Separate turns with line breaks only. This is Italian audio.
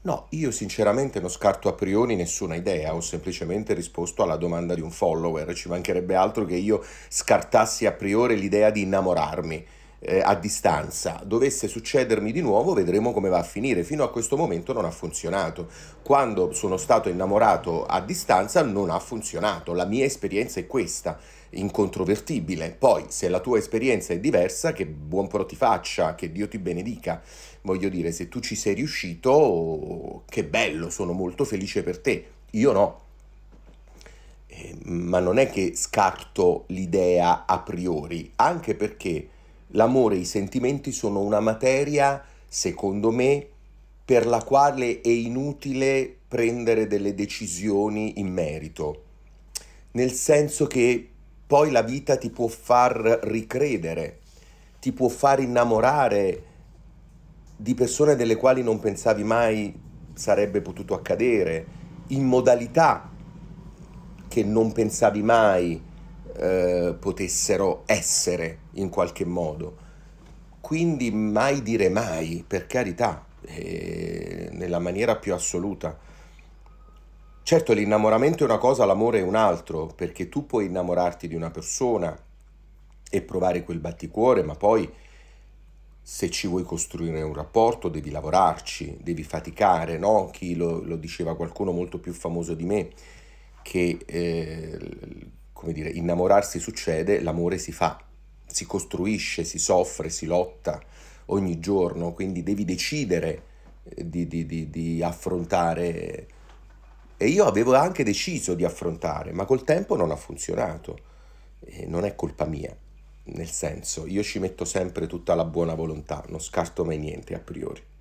No, io sinceramente non scarto a priori nessuna idea, ho semplicemente risposto alla domanda di un follower, ci mancherebbe altro che io scartassi a priori l'idea di innamorarmi eh, a distanza dovesse succedermi di nuovo vedremo come va a finire fino a questo momento non ha funzionato quando sono stato innamorato a distanza non ha funzionato la mia esperienza è questa incontrovertibile poi se la tua esperienza è diversa che buon pro ti faccia che Dio ti benedica voglio dire se tu ci sei riuscito che bello sono molto felice per te io no eh, ma non è che scarto l'idea a priori anche perché L'amore e i sentimenti sono una materia, secondo me, per la quale è inutile prendere delle decisioni in merito, nel senso che poi la vita ti può far ricredere, ti può far innamorare di persone delle quali non pensavi mai sarebbe potuto accadere, in modalità che non pensavi mai. Eh, eh, potessero essere in qualche modo. Quindi mai dire mai, per carità, eh, nella maniera più assoluta. Certo, l'innamoramento è una cosa, l'amore è un altro, perché tu puoi innamorarti di una persona e provare quel batticuore, ma poi se ci vuoi costruire un rapporto devi lavorarci, devi faticare, no? Chi lo, lo diceva qualcuno molto più famoso di me, che eh, come dire, innamorarsi succede, l'amore si fa, si costruisce, si soffre, si lotta ogni giorno, quindi devi decidere eh, di, di, di, di affrontare. E io avevo anche deciso di affrontare, ma col tempo non ha funzionato. E non è colpa mia, nel senso, io ci metto sempre tutta la buona volontà, non scarto mai niente a priori.